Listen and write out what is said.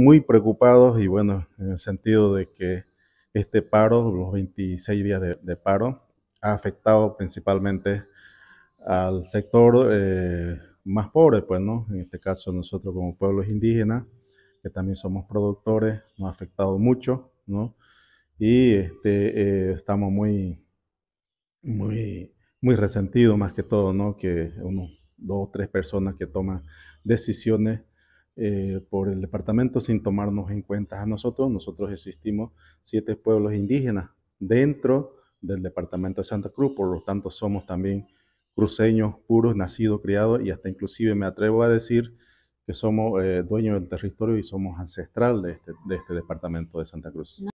muy preocupados y bueno, en el sentido de que este paro, los 26 días de, paro, ha afectado principalmente al sector eh, más pobre, pues, ¿no? En este caso nosotros como pueblos indígenas, que también somos productores, nos ha afectado mucho, ¿no? Y este, eh, estamos muy, muy, muy resentidos más que todo, ¿no? Que uno, dos o tres personas que toman decisiones eh, por el departamento sin tomarnos en cuenta a nosotros. Nosotros existimos siete pueblos indígenas dentro del departamento de Santa Cruz, por lo tanto somos también cruceños puros, nacidos, criados y hasta inclusive me atrevo a decir que somos eh, dueños del territorio y somos ancestral este, de este, departamento de Santa Cruz.